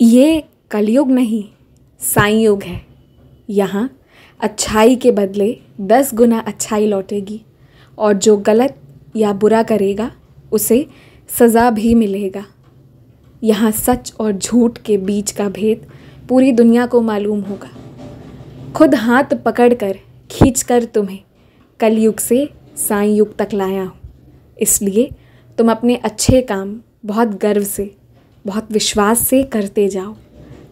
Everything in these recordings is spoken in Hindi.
ये कलयुग नहीं साईयुग है यहाँ अच्छाई के बदले दस गुना अच्छाई लौटेगी और जो गलत या बुरा करेगा उसे सज़ा भी मिलेगा यहाँ सच और झूठ के बीच का भेद पूरी दुनिया को मालूम होगा खुद हाथ पकड़कर खींचकर तुम्हें कलयुग से साईयुग तक लाया हूँ इसलिए तुम अपने अच्छे काम बहुत गर्व से बहुत विश्वास से करते जाओ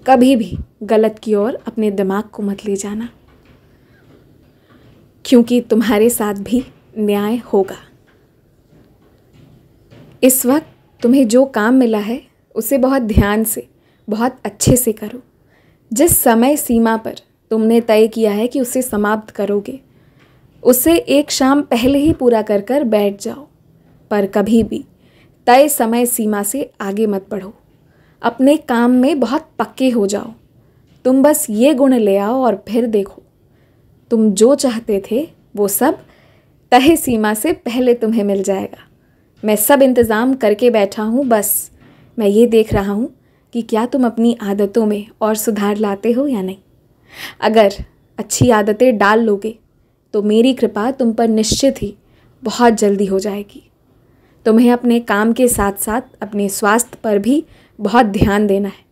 कभी भी गलत की ओर अपने दिमाग को मत ले जाना क्योंकि तुम्हारे साथ भी न्याय होगा इस वक्त तुम्हें जो काम मिला है उसे बहुत ध्यान से बहुत अच्छे से करो जिस समय सीमा पर तुमने तय किया है कि उसे समाप्त करोगे उसे एक शाम पहले ही पूरा कर कर बैठ जाओ पर कभी भी तय समय सीमा से आगे मत बढ़ो अपने काम में बहुत पक्के हो जाओ तुम बस ये गुण ले आओ और फिर देखो तुम जो चाहते थे वो सब तहे सीमा से पहले तुम्हें मिल जाएगा मैं सब इंतज़ाम करके बैठा हूँ बस मैं ये देख रहा हूँ कि क्या तुम अपनी आदतों में और सुधार लाते हो या नहीं अगर अच्छी आदतें डाल लोगे तो मेरी कृपा तुम पर निश्चित ही बहुत जल्दी हो जाएगी तुम्हें अपने काम के साथ साथ अपने स्वास्थ्य पर भी बहुत ध्यान देना है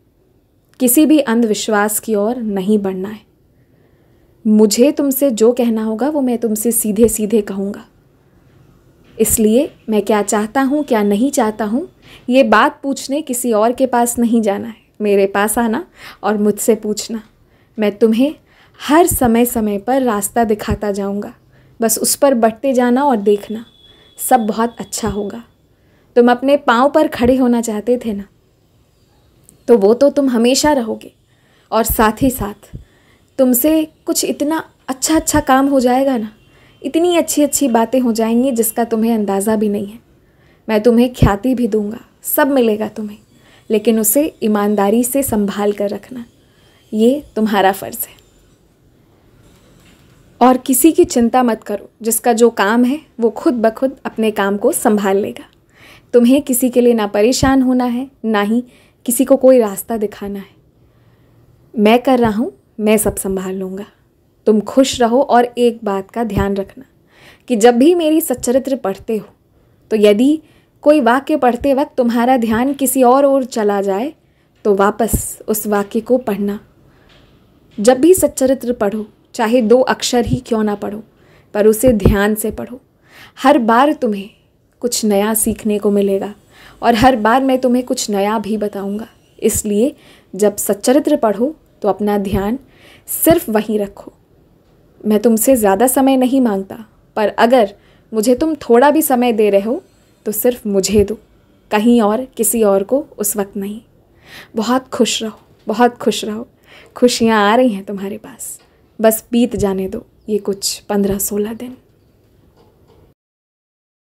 किसी भी अंधविश्वास की ओर नहीं बढ़ना है मुझे तुमसे जो कहना होगा वो मैं तुमसे सीधे सीधे कहूँगा इसलिए मैं क्या चाहता हूँ क्या नहीं चाहता हूँ ये बात पूछने किसी और के पास नहीं जाना है मेरे पास आना और मुझसे पूछना मैं तुम्हें हर समय समय पर रास्ता दिखाता जाऊँगा बस उस पर बढ़ते जाना और देखना सब बहुत अच्छा होगा तुम अपने पाँव पर खड़े होना चाहते थे ना तो वो तो तुम हमेशा रहोगे और साथ ही साथ तुमसे कुछ इतना अच्छा अच्छा काम हो जाएगा ना इतनी अच्छी अच्छी बातें हो जाएंगी जिसका तुम्हें अंदाज़ा भी नहीं है मैं तुम्हें ख्याति भी दूंगा सब मिलेगा तुम्हें लेकिन उसे ईमानदारी से संभाल कर रखना ये तुम्हारा फ़र्ज़ है और किसी की चिंता मत करो जिसका जो काम है वो खुद ब खुद अपने काम को संभाल लेगा तुम्हें किसी के लिए ना परेशान होना है ना ही किसी को कोई रास्ता दिखाना है मैं कर रहा हूँ मैं सब संभाल लूँगा तुम खुश रहो और एक बात का ध्यान रखना कि जब भी मेरी सच्चरित्र पढ़ते हो तो यदि कोई वाक्य पढ़ते वक्त तुम्हारा ध्यान किसी और ओर चला जाए तो वापस उस वाक्य को पढ़ना जब भी सच्चरित्र पढ़ो चाहे दो अक्षर ही क्यों ना पढ़ो पर उसे ध्यान से पढ़ो हर बार तुम्हें कुछ नया सीखने को मिलेगा और हर बार मैं तुम्हें कुछ नया भी बताऊंगा इसलिए जब सच्चरित्र पढ़ो तो अपना ध्यान सिर्फ वहीं रखो मैं तुमसे ज़्यादा समय नहीं मांगता पर अगर मुझे तुम थोड़ा भी समय दे रहे हो तो सिर्फ मुझे दो कहीं और किसी और को उस वक्त नहीं बहुत खुश रहो बहुत खुश रहो खुशियाँ आ रही हैं तुम्हारे पास बस बीत जाने दो ये कुछ पंद्रह सोलह दिन